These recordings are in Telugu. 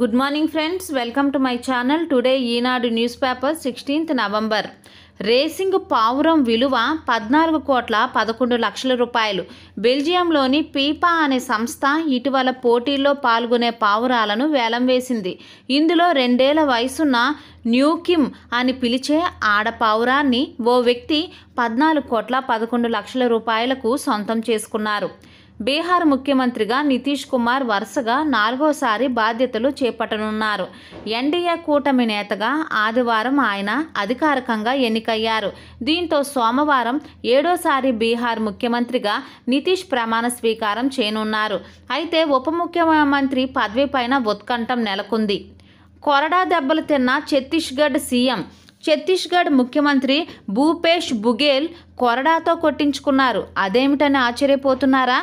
good morning friends welcome to my channel today Eenadu newspaper sixteenth November racing పావురం విలువ పద్నాలుగు కోట్ల పదకొండు లక్షల రూపాయలు బెల్జియంలోని పీపా అనే సంస్థ ఇటీవల పోటీల్లో పాల్గొనే పావురాలను వేలం వేసింది ఇందులో రెండేళ్ల వయసున్న న్యూకిమ్ అని పిలిచే ఆడపావురాన్ని ఓ వ్యక్తి పద్నాలుగు కోట్ల పదకొండు లక్షల రూపాయలకు సొంతం చేసుకున్నారు బీహార్ ముఖ్యమంత్రిగా నితీష్ కుమార్ వరుసగా నాలుగోసారి బాధ్యతలు చేపట్టనున్నారు ఎన్డీఏ కూటమి నేతగా ఆదివారం ఆయన అధికారికంగా ఎన్నికయ్యారు దీంతో సోమవారం ఏడోసారి బీహార్ ముఖ్యమంత్రిగా నితీష్ ప్రమాణ స్వీకారం చేయనున్నారు అయితే ఉప ముఖ్యమంత్రి పదవి పైన ఉత్కంఠం నెలకొంది కొరడా దెబ్బలు తిన్న ఛత్తీస్గఢ్ సీఎం ఛత్తీస్గఢ్ ముఖ్యమంత్రి భూపేష్ బుగేల్ కొరడాతో కొట్టించుకున్నారు అదేమిటని ఆశ్చర్యపోతున్నారా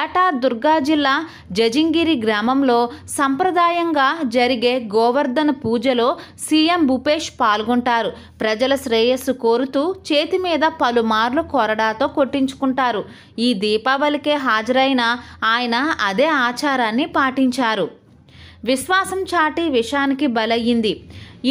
ఏటా దుర్గా జిల్లా జజింగిరి గ్రామంలో సంప్రదాయంగా జరిగే గోవర్ధన పూజలో సీఎం భూపేష్ పాల్గొంటారు ప్రజల శ్రేయస్సు కోరుతూ చేతి మీద పలుమార్లు కొరడాతో కొట్టించుకుంటారు ఈ దీపావళికే హాజరైన ఆయన అదే ఆచారాన్ని పాటించారు విశ్వాసం చాటి విషానికి బలయ్యింది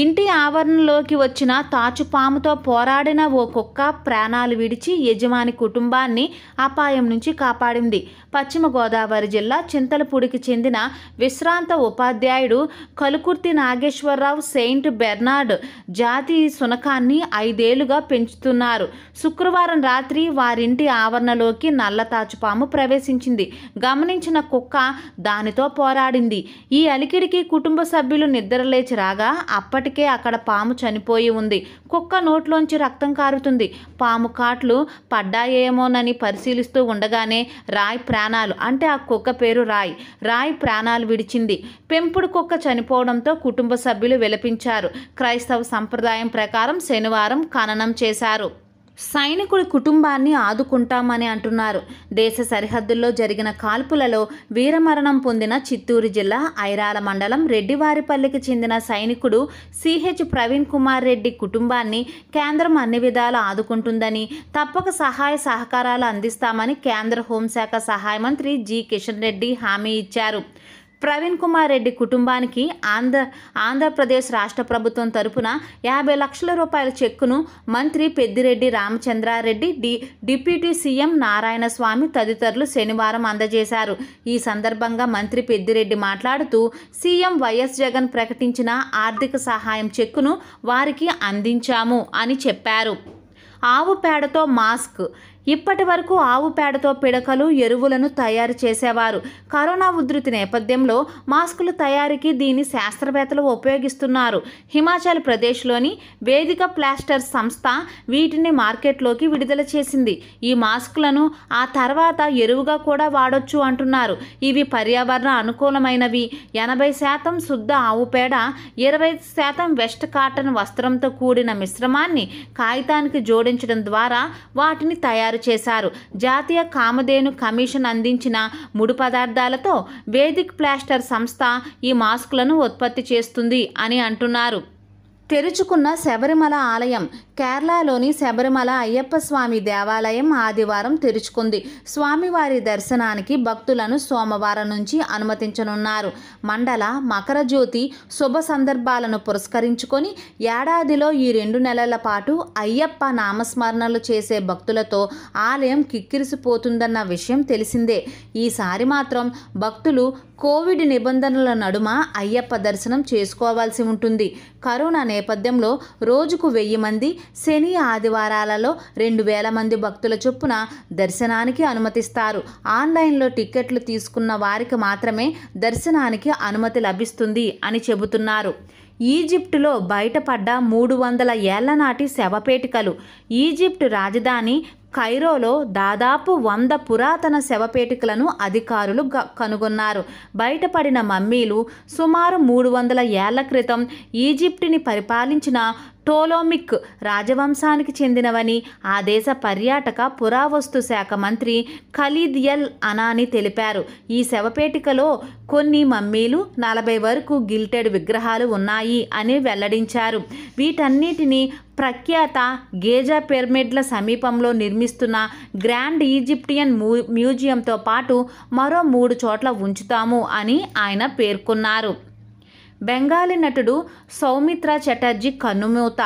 ఇంటి ఆవరణలోకి వచ్చిన తాచుపాముతో పోరాడిన ఓ కుక్క ప్రాణాలు విడిచి యజమాని కుటుంబాన్ని అపాయం నుంచి కాపాడింది పశ్చిమ గోదావరి జిల్లా చింతలపూడికి చెందిన విశ్రాంత ఉపాధ్యాయుడు కలుకుర్తి నాగేశ్వరరావు సెయింట్ బెర్నార్డ్ జాతి సునకాన్ని ఐదేళ్లుగా పెంచుతున్నారు శుక్రవారం రాత్రి వారింటి ఆవరణలోకి నల్ల తాచుపాము ప్రవేశించింది గమనించిన కుక్క దానితో పోరాడింది ఈ అలికిడికి కుటుంబ సభ్యులు నిద్రలేచి రాగా అప్పటి ఇప్పటికే అక్కడ పాము చనిపోయి ఉంది కుక్క నోట్లోంచి రక్తం కారుతుంది పాము కాట్లు పడ్డాయేమోనని పరిశీలిస్తూ ఉండగానే రాయ్ ప్రాణాలు అంటే ఆ కుక్క పేరు రాయ్ రాయ్ ప్రాణాలు విడిచింది పెంపుడు కుక్క చనిపోవడంతో కుటుంబ సభ్యులు విలపించారు క్రైస్తవ సంప్రదాయం ప్రకారం శనివారం ఖననం చేశారు సైనికుడి కుటుంబాన్ని ఆదుకుంటామని అంటున్నారు దేశ సరిహద్దుల్లో జరిగిన కాల్పులలో వీరమరణం పొందిన చిత్తూరు జిల్లా ఐరాల మండలం రెడ్డివారిపల్లికి చెందిన సైనికుడు సిహెచ్ ప్రవీణ్ కుమార్ రెడ్డి కుటుంబాన్ని కేంద్రం అన్ని విధాలు ఆదుకుంటుందని తప్పక సహాయ సహకారాలు అందిస్తామని కేంద్ర హోంశాఖ సహాయ మంత్రి జి కిషన్ రెడ్డి హామీ ఇచ్చారు ప్రవీణ్ కుమార్ రెడ్డి కుటుంబానికి ఆంధ్ర ఆంధ్రప్రదేశ్ రాష్ట్ర ప్రభుత్వం తరపున యాభై లక్షల రూపాయల చెక్కును మంత్రి పెద్దిరెడ్డి రామచంద్రారెడ్డి డి డిప్యూటీ సీఎం నారాయణ స్వామి తదితరులు శనివారం అందజేశారు ఈ సందర్భంగా మంత్రి పెద్దిరెడ్డి మాట్లాడుతూ సీఎం వైఎస్ జగన్ ప్రకటించిన ఆర్థిక సహాయం చెక్కును వారికి అందించాము అని చెప్పారు ఆవు పేడతో మాస్క్ ఇప్పటి వరకు ఆవు పేడతో పిడకలు ఎరువులను తయారు చేసేవారు కరోనా ఉధృతి నేపథ్యంలో మాస్కుల తయారీకి దీన్ని శాస్త్రవేత్తలు ఉపయోగిస్తున్నారు హిమాచల్ ప్రదేశ్లోని వేదిక ప్లాస్టర్ సంస్థ వీటిని మార్కెట్లోకి విడుదల చేసింది ఈ మాస్కులను ఆ తర్వాత ఎరువుగా కూడా వాడొచ్చు అంటున్నారు ఇవి పర్యావరణ అనుకూలమైనవి ఎనభై శాతం శుద్ధ ఆవు పేడ ఇరవై శాతం వెస్ట్ కాటన్ వస్త్రంతో కూడిన మిశ్రమాన్ని కాగితానికి జోడించడం ద్వారా వాటిని తయారు తయారు చేశారు జాతీయ కామధేను కమిషన్ అందించిన ముడి పదార్థాలతో వేదిక్ ప్లాస్టర్ సంస్థ ఈ మాస్కులను ఉత్పత్తి చేస్తుంది అని అంటున్నారు తెరుచుకున్న శబరిమల ఆలయం కేరళలోని శబరిమల అయ్యప్ప స్వామి దేవాలయం ఆదివారం తెరుచుకుంది స్వామివారి దర్శనానికి భక్తులను సోమవారం నుంచి అనుమతించనున్నారు మండల మకర జ్యోతి శుభ సందర్భాలను పురస్కరించుకొని ఏడాదిలో ఈ రెండు నెలల పాటు అయ్యప్ప నామస్మరణలు చేసే భక్తులతో ఆలయం కిక్కిరిసిపోతుందన్న విషయం తెలిసిందే ఈసారి మాత్రం భక్తులు కోవిడ్ నిబంధనల నడుమ అయ్యప్ప దర్శనం చేసుకోవాల్సి ఉంటుంది కరోనా నేపథ్యంలో రోజుకు వెయ్యి మంది శని ఆదివారాలలో రెండు వేల మంది భక్తుల చొప్పున దర్శనానికి అనుమతిస్తారు ఆన్లైన్లో టిక్కెట్లు తీసుకున్న వారికి మాత్రమే దర్శనానికి అనుమతి లభిస్తుంది అని చెబుతున్నారు ఈజిప్టులో బయటపడ్డ మూడు వందల ఏళ్ల నాటి శవపేటికలు ఈజిప్టు రాజధాని ఖైరోలో దాదాపు వంద పురాతన శవపేటికలను అధికారులు కనుగొన్నారు బయటపడిన మమ్మీలు సుమారు మూడు వందల ఏళ్ల క్రితం ఈజిప్టుని పరిపాలించిన టోలోమిక్ రాజవంశానికి చెందినవని ఆ దేశ పర్యాటక పురావస్తు శాఖ మంత్రి ఖలీద్ ఎల్ అనాని తెలిపారు ఈ శవపేటికలో కొన్ని మమ్మీలు నలభై వరకు గిల్టెడ్ విగ్రహాలు ఉన్నాయి అని వెల్లడించారు వీటన్నిటిని ప్రఖ్యాత గేజా పిరమిడ్ల సమీపంలో నిర్మిస్తున్న గ్రాండ్ ఈజిప్టియన్ మ్యూ మ్యూజియంతో పాటు మరో మూడు చోట్ల ఉంచుతాము అని ఆయన పేర్కొన్నారు బెంగాలీ నటుడు సౌమిత్ర చటర్జీ కన్నుమూత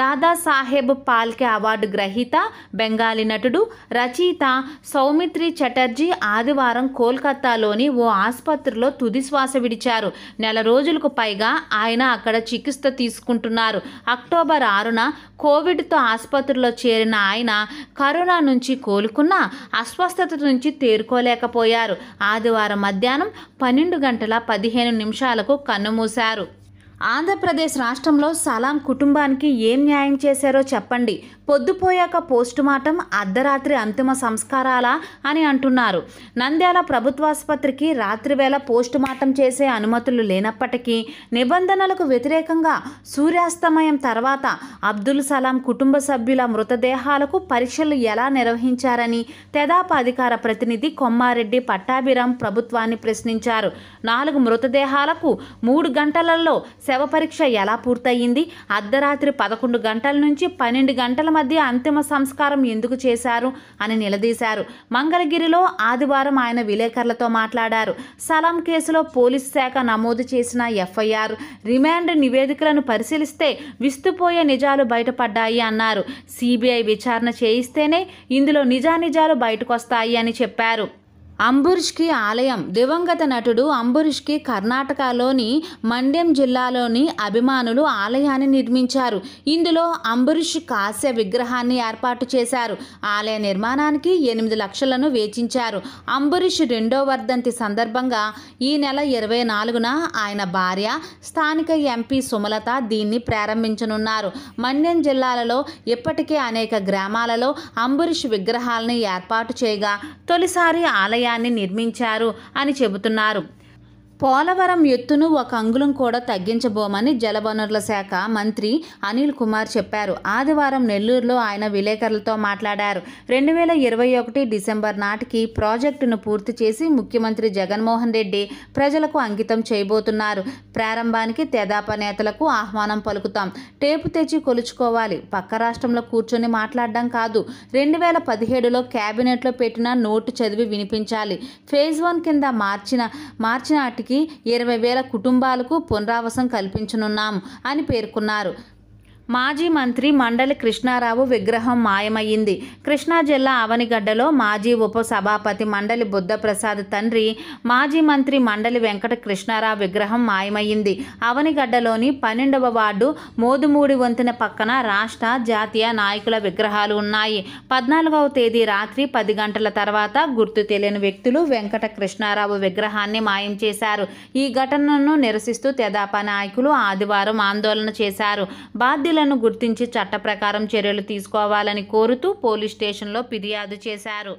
దాదాసాహెబ్ పాల్కే అవార్డు గ్రహీత బెంగాలీ నటుడు రచయిత సౌమిత్రి చటర్జీ ఆదివారం కోల్కతాలోని ఓ ఆసుపత్రిలో తుదిశ్వాస విడిచారు నెల రోజులకు పైగా ఆయన అక్కడ చికిత్స తీసుకుంటున్నారు అక్టోబర్ ఆరున కోవిడ్తో ఆసుపత్రిలో చేరిన ఆయన కరోనా నుంచి కోలుకున్న అస్వస్థత నుంచి తేరుకోలేకపోయారు ఆదివారం మధ్యాహ్నం పన్నెండు గంటల పదిహేను నిమిషాలకు కన్నుమూశారు చేశారు ఆంధ్రప్రదేశ్ రాష్ట్రంలో సలాం కుటుంబానికి ఏం న్యాయం చేశారో చెప్పండి పొద్దుపోయాక పోస్టుమార్టం అర్ధరాత్రి అంతిమ సంస్కారాల అని అంటున్నారు నంద్యాల ప్రభుత్వాసుపత్రికి రాత్రివేళ పోస్టుమార్టం చేసే అనుమతులు లేనప్పటికీ నిబంధనలకు వ్యతిరేకంగా సూర్యాస్తమయం తర్వాత అబ్దుల్ సలాం కుటుంబ సభ్యుల మృతదేహాలకు పరీక్షలు ఎలా నిర్వహించారని తెదాప అధికార ప్రతినిధి కొమ్మారెడ్డి పట్టాభిరాం ప్రభుత్వాన్ని ప్రశ్నించారు నాలుగు మృతదేహాలకు మూడు గంటలలో శవ పరీక్ష ఎలా పూర్తయింది అర్ధరాత్రి పదకొండు గంటల నుంచి పన్నెండు గంటల మధ్య అంతిమ సంస్కారం ఎందుకు చేశారు అని నిలదీశారు మంగళగిరిలో ఆదివారం ఆయన విలేకరులతో మాట్లాడారు సలాం కేసులో పోలీసు శాఖ నమోదు చేసిన ఎఫ్ఐఆర్ రిమాండ్ నివేదికలను పరిశీలిస్తే విస్తుపోయే నిజాలు బయటపడ్డాయి అన్నారు సిబిఐ విచారణ చేయిస్తేనే ఇందులో నిజానిజాలు బయటకొస్తాయి అని చెప్పారు అంబురిష్కి ఆలయం దివంగత నటుడు అంబురిష్కి కర్ణాటకలోని మండ్యం జిల్లాలోని అభిమానులు ఆలయాన్ని నిర్మించారు ఇందులో అంబురిష్ కాస్య విగ్రహాన్ని ఏర్పాటు చేశారు ఆలయ నిర్మాణానికి ఎనిమిది లక్షలను వేచించారు అంబురిష్ రెండో వర్ధంతి సందర్భంగా ఈ నెల ఇరవై నాలుగున ఆయన భార్య స్థానిక ఎంపీ సుమలత దీన్ని ప్రారంభించనున్నారు మండ్యం జిల్లాలలో ఇప్పటికే అనేక గ్రామాలలో అంబురిష్ విగ్రహాలని ఏర్పాటు చేయగా తొలిసారి ఆలయ ఆలయాన్ని నిర్మించారు అని చెబుతున్నారు పోలవరం ఎత్తును ఒక అంగుళం కూడా తగ్గించబోమని జలవనరుల శాఖ మంత్రి అనిల్ కుమార్ చెప్పారు ఆదివారం నెల్లూరులో ఆయన విలేకరులతో మాట్లాడారు రెండు వేల ఇరవై ఒకటి డిసెంబర్ నాటికి ప్రాజెక్టును పూర్తి చేసి ముఖ్యమంత్రి జగన్మోహన్ రెడ్డి ప్రజలకు అంకితం చేయబోతున్నారు ప్రారంభానికి తెదాప నేతలకు ఆహ్వానం పలుకుతాం టేపు తెచ్చి కొలుచుకోవాలి పక్క రాష్ట్రంలో కూర్చొని మాట్లాడడం కాదు రెండు వేల పదిహేడులో క్యాబినెట్లో పెట్టిన నోటు చదివి వినిపించాలి ఫేజ్ వన్ కింద మార్చిన మార్చినాటికి ఇరవై వేల కుటుంబాలకు పునరావాసం కల్పించనున్నాం అని పేర్కొన్నారు మాజీ మంత్రి మండలి కృష్ణారావు విగ్రహం మాయమయ్యింది కృష్ణా జిల్లా అవనిగడ్డలో మాజీ ఉప సభాపతి మండలి బుద్ధప్రసాద్ తండ్రి మాజీ మంత్రి మండలి వెంకట కృష్ణారావు విగ్రహం మాయమయ్యింది అవనిగడ్డలోని పన్నెండవ వార్డు మోదుమూడి వంతెన పక్కన రాష్ట్ర జాతీయ నాయకుల విగ్రహాలు ఉన్నాయి పద్నాలుగవ తేదీ రాత్రి పది గంటల తర్వాత గుర్తు తెలియని వ్యక్తులు వెంకట కృష్ణారావు విగ్రహాన్ని మాయం చేశారు ఈ ఘటనను నిరసిస్తూ తెదాపా నాయకులు ఆదివారం ఆందోళన చేశారు బాధ్యుల తప్పులను గుర్తించి చట్ట చర్యలు తీసుకోవాలని కోరుతూ పోలీస్ స్టేషన్లో ఫిర్యాదు చేశారు